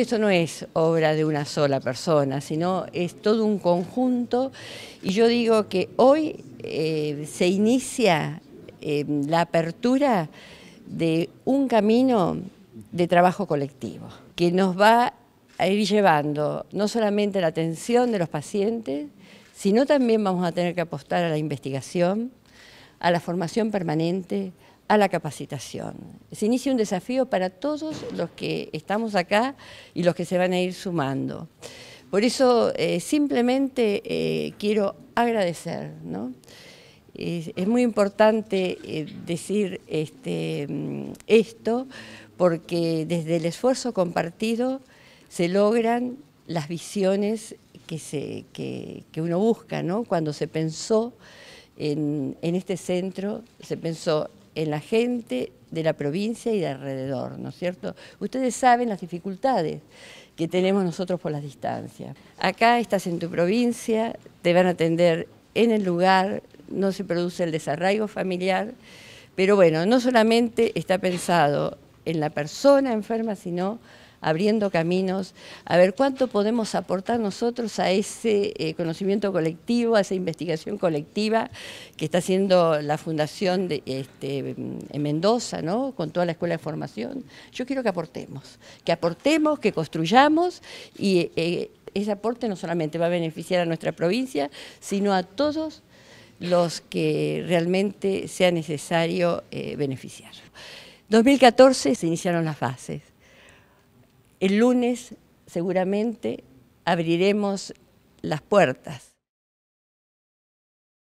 Esto no es obra de una sola persona, sino es todo un conjunto y yo digo que hoy eh, se inicia eh, la apertura de un camino de trabajo colectivo que nos va a ir llevando no solamente la atención de los pacientes, sino también vamos a tener que apostar a la investigación, a la formación permanente, a la capacitación. Se inicia un desafío para todos los que estamos acá y los que se van a ir sumando. Por eso eh, simplemente eh, quiero agradecer. ¿no? Es, muy importante eh, decir este, mm, esto porque desde el esfuerzo compartido se logran las visiones que, se, uno busca. ¿no? Cuando se pensó en, en este centro, se pensó en la gente de la provincia y de alrededor, ¿no es cierto? Ustedes saben las dificultades que tenemos nosotros por las distancias. Acá estás en tu provincia, te van a atender en el lugar, no se produce el desarraigo familiar, pero bueno, no solamente está pensado en la persona enferma, sino abriendo caminos, a ver cuánto podemos aportar nosotros a ese eh, conocimiento colectivo, a esa investigación colectiva que está haciendo la Fundación de, este, en Mendoza, ¿no? con toda la Escuela de Formación. Yo quiero que aportemos, que aportemos, que construyamos y eh, ese aporte no solamente va a beneficiar a nuestra provincia, sino a todos los que realmente sea necesario eh, beneficiar. 2014 se iniciaron las fases el lunes seguramente abriremos las puertas.